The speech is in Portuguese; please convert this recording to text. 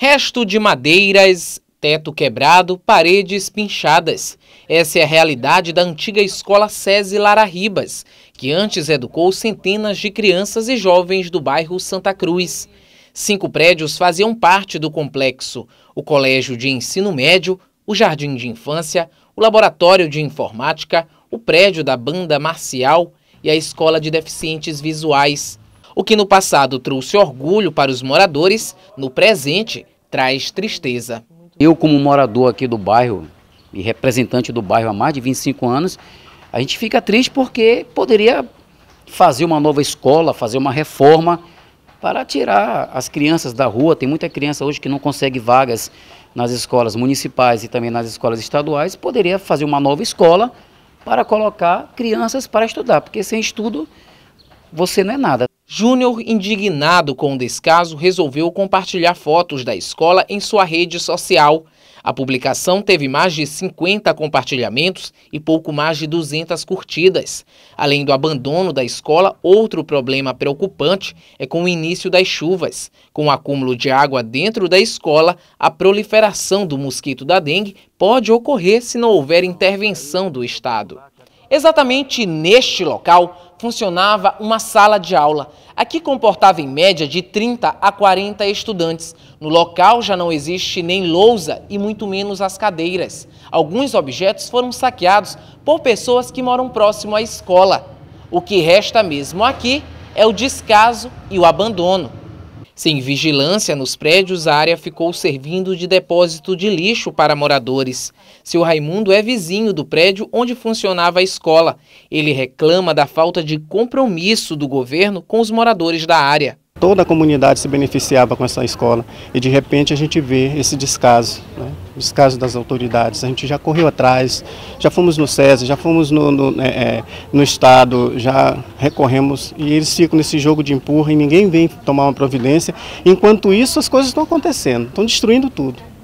Resto de madeiras, teto quebrado, paredes pinchadas. Essa é a realidade da antiga escola SESI Lara Ribas, que antes educou centenas de crianças e jovens do bairro Santa Cruz. Cinco prédios faziam parte do complexo: o Colégio de Ensino Médio, o Jardim de Infância, o Laboratório de Informática, o prédio da Banda Marcial e a Escola de Deficientes Visuais. O que no passado trouxe orgulho para os moradores, no presente traz tristeza. Eu, como morador aqui do bairro e representante do bairro há mais de 25 anos, a gente fica triste porque poderia fazer uma nova escola, fazer uma reforma para tirar as crianças da rua. Tem muita criança hoje que não consegue vagas nas escolas municipais e também nas escolas estaduais. Poderia fazer uma nova escola para colocar crianças para estudar, porque sem estudo você não é nada. Júnior, indignado com o descaso, resolveu compartilhar fotos da escola em sua rede social. A publicação teve mais de 50 compartilhamentos e pouco mais de 200 curtidas. Além do abandono da escola, outro problema preocupante é com o início das chuvas. Com o acúmulo de água dentro da escola, a proliferação do mosquito da dengue pode ocorrer se não houver intervenção do Estado. Exatamente neste local funcionava uma sala de aula. Aqui comportava em média de 30 a 40 estudantes. No local já não existe nem lousa e muito menos as cadeiras. Alguns objetos foram saqueados por pessoas que moram próximo à escola. O que resta mesmo aqui é o descaso e o abandono. Sem vigilância nos prédios, a área ficou servindo de depósito de lixo para moradores. Seu Raimundo é vizinho do prédio onde funcionava a escola. Ele reclama da falta de compromisso do governo com os moradores da área. Toda a comunidade se beneficiava com essa escola e de repente a gente vê esse descaso, né? descaso das autoridades. A gente já correu atrás, já fomos no SESI, já fomos no, no, né, é, no Estado, já recorremos e eles ficam nesse jogo de empurra e ninguém vem tomar uma providência. Enquanto isso, as coisas estão acontecendo, estão destruindo tudo.